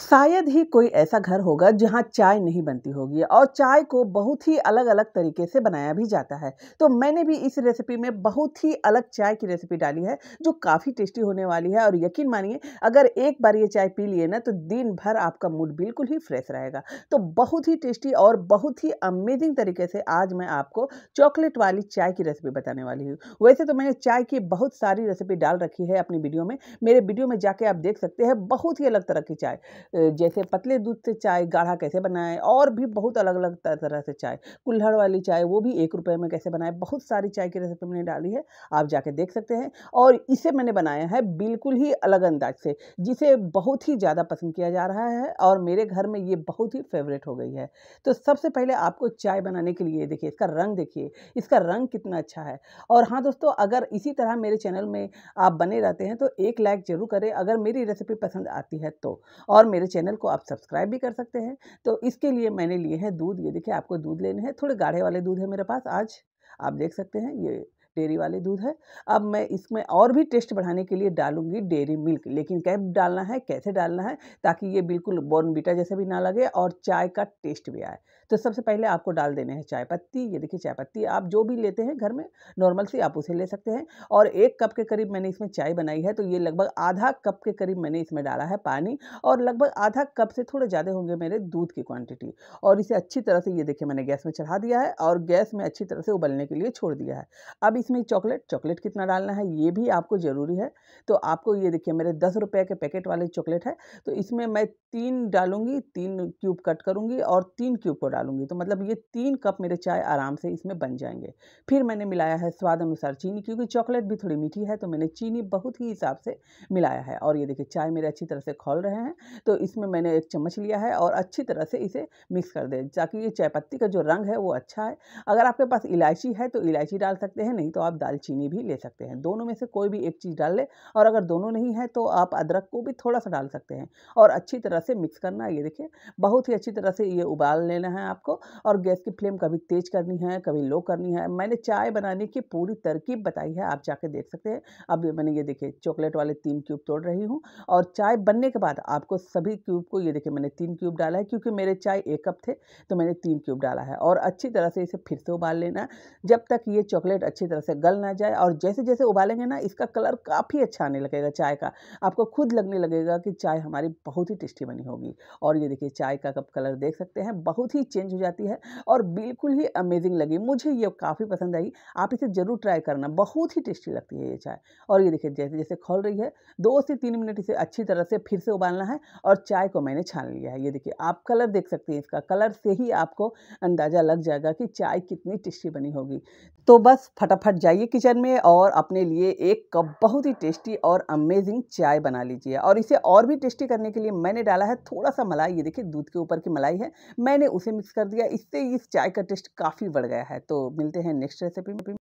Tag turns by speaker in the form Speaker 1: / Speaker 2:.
Speaker 1: शायद ही कोई ऐसा घर होगा जहाँ चाय नहीं बनती होगी और चाय को बहुत ही अलग अलग तरीके से बनाया भी जाता है तो मैंने भी इस रेसिपी में बहुत ही अलग चाय की रेसिपी डाली है जो काफ़ी टेस्टी होने वाली है और यकीन मानिए अगर एक बार ये चाय पी लिए ना तो दिन भर आपका मूड बिल्कुल ही फ्रेश रहेगा तो बहुत ही टेस्टी और बहुत ही अमेजिंग तरीके से आज मैं आपको चॉकलेट वाली चाय की रेसिपी बताने वाली हूँ वैसे तो मैंने चाय की बहुत सारी रेसिपी डाल रखी है अपनी वीडियो में मेरे वीडियो में जाके आप देख सकते हैं बहुत ही अलग तरह की चाय जैसे पतले दूध से चाय गाढ़ा कैसे बनाएं और भी बहुत अलग अलग तरह से चाय कुल्हड़ वाली चाय वो भी एक रुपये में कैसे बनाएं बहुत सारी चाय की रेसिपी मैंने डाली है आप जाके देख सकते हैं और इसे मैंने बनाया है बिल्कुल ही अलग अंदाज से जिसे बहुत ही ज़्यादा पसंद किया जा रहा है और मेरे घर में ये बहुत ही फेवरेट हो गई है तो सबसे पहले आपको चाय बनाने के लिए देखिए इसका रंग देखिए इसका रंग कितना अच्छा है और हाँ दोस्तों अगर इसी तरह मेरे चैनल में आप बने रहते हैं तो एक लाइक ज़रूर करें अगर मेरी रेसिपी पसंद आती है तो और मेरे चैनल को आप सब्सक्राइब भी कर सकते हैं तो इसके लिए मैंने लिए हैं दूध ये देखिए आपको दूध लेने हैं थोड़े गाढ़े वाले दूध है मेरे पास आज आप देख सकते हैं ये डेयरी वाले दूध है अब मैं इसमें और भी टेस्ट बढ़ाने के लिए डालूंगी डेयरी मिल्क लेकिन कैब डालना है कैसे डालना है ताकि ये बिल्कुल बॉर्नबीटा जैसे भी ना लगे और चाय का टेस्ट भी आए तो सबसे पहले आपको डाल देने हैं चाय पत्ती ये देखिए चाय पत्ती आप जो भी लेते हैं घर में नॉर्मल सी आप उसे ले सकते हैं और एक कप के करीब मैंने इसमें चाय बनाई है तो ये लगभग आधा कप के करीब मैंने इसमें डाला है पानी और लगभग आधा कप से थोड़े ज़्यादा होंगे मेरे दूध की क्वांटिटी और इसे अच्छी तरह से ये देखिए मैंने गैस में चढ़ा दिया है और गैस में अच्छी तरह से उबलने के लिए छोड़ दिया है अब राइस में चॉकलेट चॉकलेट कितना डालना है ये भी आपको ज़रूरी है तो आपको ये देखिए मेरे दस रुपये के पैकेट वाले चॉकलेट है तो इसमें मैं तीन डालूंगी तीन क्यूब कट करूंगी और तीन क्यूब को डालूंगी तो मतलब ये तीन कप मेरे चाय आराम से इसमें बन जाएंगे फिर मैंने मिलाया है स्वाद अनुसार चीनी क्योंकि चॉकलेट भी थोड़ी मीठी है तो मैंने चीनी बहुत ही हिसाब से मिलाया है और ये देखिए चाय मेरे अच्छी तरह से खोल रहे हैं तो इसमें मैंने एक चम्मच लिया है और अच्छी तरह से इसे मिक्स कर दे ताकि ये चाय पत्ती का जो रंग है वो अच्छा है अगर आपके पास इलायची है तो इलायची डाल सकते हैं नहीं तो आप दालचीनी भी ले सकते हैं दोनों में से कोई भी एक चीज़ डाल ले और अगर दोनों नहीं है तो आप अदरक को भी थोड़ा सा डाल सकते हैं और अच्छी तरह से मिक्स करना है ये देखिए बहुत ही अच्छी तरह से ये उबाल लेना है आपको और गैस की फ्लेम कभी तेज़ करनी है कभी लो करनी है मैंने चाय बनाने की पूरी तरकीब बताई है आप जाके देख सकते हैं अब मैंने ये देखिए चॉकलेट वाले तीन क्यूब तोड़ रही हूँ और चाय बनने के बाद आपको सभी क्यूब को ये देखिए मैंने तीन क्यूब डाला है क्योंकि मेरे चाय एक कप थे तो मैंने तीन क्यूब डाला है और अच्छी तरह से इसे फिर से उबाल लेना जब तक ये चॉकलेट अच्छी तरह से गल ना जाए और जैसे जैसे उबालेंगे ना इसका कलर काफ़ी अच्छा आने लगेगा चाय का आपको खुद लगने लगेगा कि चाय हमारी बहुत ही टेस्टी बनी होगी और ये देखिए चाय का कप कलर देख सकते हैं बहुत ही चेंज हो जाती है और बिल्कुल ही अमेजिंग लगी मुझे ये काफ़ी पसंद आई आप इसे ज़रूर ट्राई करना बहुत ही टेस्टी लगती है ये चाय और ये देखिए जैसे जैसे खोल रही है दो से तीन मिनट इसे अच्छी तरह से फिर से उबालना है और चाय को मैंने छान लिया है ये देखिए आप कलर देख सकते हैं इसका कलर से ही आपको अंदाज़ा लग जाएगा कि चाय कितनी टेस्टी बनी होगी तो बस फटाफट फटाफट जाइए किचन में और अपने लिए एक कप बहुत ही टेस्टी और अमेजिंग चाय बना लीजिए और इसे और भी टेस्टी करने के लिए मैंने डाला है थोड़ा सा मलाई ये देखिए दूध के ऊपर की मलाई है मैंने उसे मिक्स कर दिया इससे इस चाय का टेस्ट काफ़ी बढ़ गया है तो मिलते हैं नेक्स्ट रेसिपी में